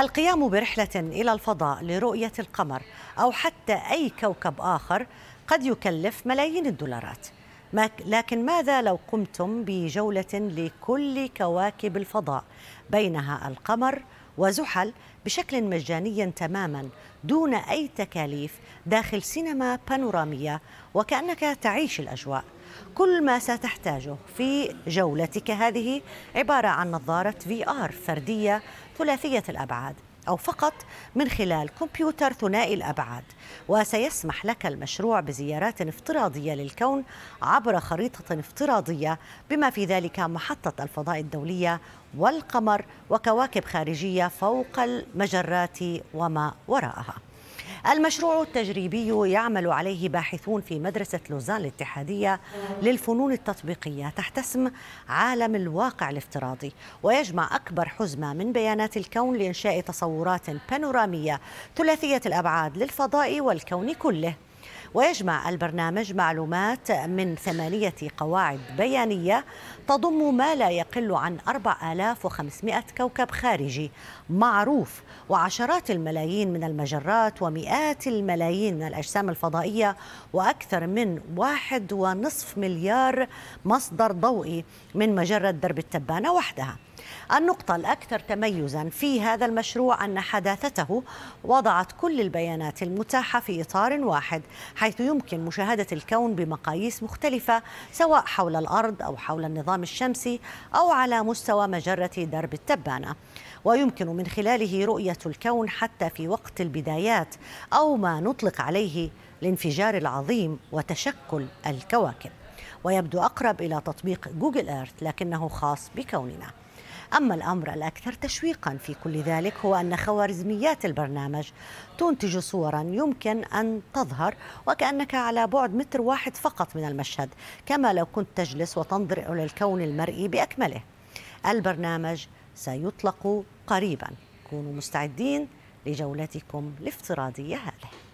القيام برحلة إلى الفضاء لرؤية القمر أو حتى أي كوكب آخر قد يكلف ملايين الدولارات لكن ماذا لو قمتم بجولة لكل كواكب الفضاء بينها القمر وزحل بشكل مجاني تماما دون أي تكاليف داخل سينما بانورامية وكأنك تعيش الأجواء كل ما ستحتاجه في جولتك هذه عبارة عن نظارة في آر فردية ثلاثية الأبعاد أو فقط من خلال كمبيوتر ثنائي الأبعاد وسيسمح لك المشروع بزيارات افتراضية للكون عبر خريطة افتراضية بما في ذلك محطة الفضاء الدولية والقمر وكواكب خارجية فوق المجرات وما وراءها المشروع التجريبي يعمل عليه باحثون في مدرسة لوزان الاتحادية للفنون التطبيقية تحت اسم عالم الواقع الافتراضي ويجمع أكبر حزمة من بيانات الكون لإنشاء تصورات بانورامية ثلاثية الأبعاد للفضاء والكون كله ويجمع البرنامج معلومات من ثمانية قواعد بيانية تضم ما لا يقل عن 4500 كوكب خارجي معروف وعشرات الملايين من المجرات ومئات الملايين من الأجسام الفضائية وأكثر من واحد ونصف مليار مصدر ضوئي من مجرة درب التبانة وحدها النقطة الأكثر تميزا في هذا المشروع أن حداثته وضعت كل البيانات المتاحة في إطار واحد حيث يمكن مشاهدة الكون بمقاييس مختلفة سواء حول الأرض أو حول النظام الشمسي أو على مستوى مجرة درب التبانة ويمكن من خلاله رؤية الكون حتى في وقت البدايات أو ما نطلق عليه الانفجار العظيم وتشكل الكواكب ويبدو أقرب إلى تطبيق جوجل إيرث لكنه خاص بكوننا أما الأمر الأكثر تشويقا في كل ذلك هو أن خوارزميات البرنامج تنتج صورا يمكن أن تظهر وكأنك على بعد متر واحد فقط من المشهد كما لو كنت تجلس وتنظر إلى الكون المرئي بأكمله البرنامج سيطلق قريبا كونوا مستعدين لجولتكم الافتراضية هذه